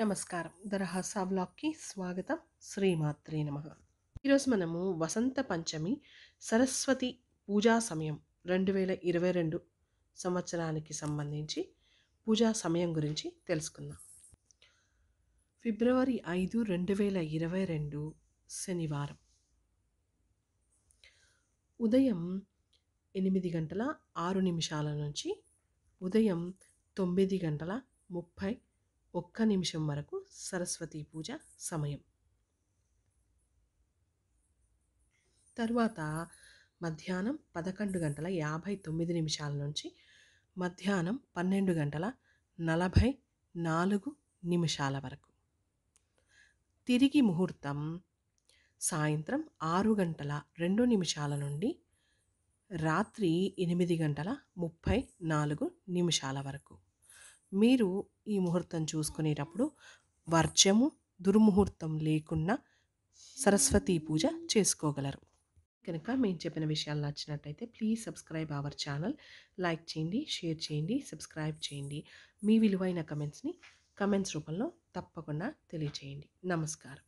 నమస్కారం దరహాస బ్లాగ్కి స్వాగతం శ్రీమాత్రి నమ ఈరోజు మనము వసంత పంచమి సరస్వతి పూజా సమయం రెండు వేల ఇరవై రెండు సంవత్సరానికి సంబంధించి పూజా సమయం గురించి తెలుసుకుందాం ఫిబ్రవరి ఐదు రెండు వేల ఇరవై రెండు శనివారం ఉదయం ఎనిమిది గంటల ఆరు నిమిషాల నుంచి ఉదయం తొమ్మిది గంటల ముప్పై ఒక్క నిమిషం వరకు సరస్వతి పూజ సమయం తరువాత మధ్యాహ్నం పదకొండు గంటల యాభై తొమ్మిది నిమిషాల నుంచి మధ్యాహ్నం పన్నెండు గంటల నలభై నాలుగు నిమిషాల వరకు తిరిగి ముహూర్తం సాయంత్రం ఆరు గంటల రెండు నిమిషాల నుండి రాత్రి ఎనిమిది గంటల ముప్పై నాలుగు నిమిషాల వరకు మీరు ఈ ముహూర్తం చూసుకునేటప్పుడు వర్జము దుర్ముహూర్తం లేకుండా సరస్వతీ పూజ చేసుకోగలరు కనుక మేము చెప్పిన విషయాలు నచ్చినట్టయితే please subscribe our channel like చేయండి షేర్ చేయండి సబ్స్క్రైబ్ చేయండి మీ విలువైన కమెంట్స్ని కమెంట్స్ రూపంలో తప్పకుండా తెలియచేయండి నమస్కారం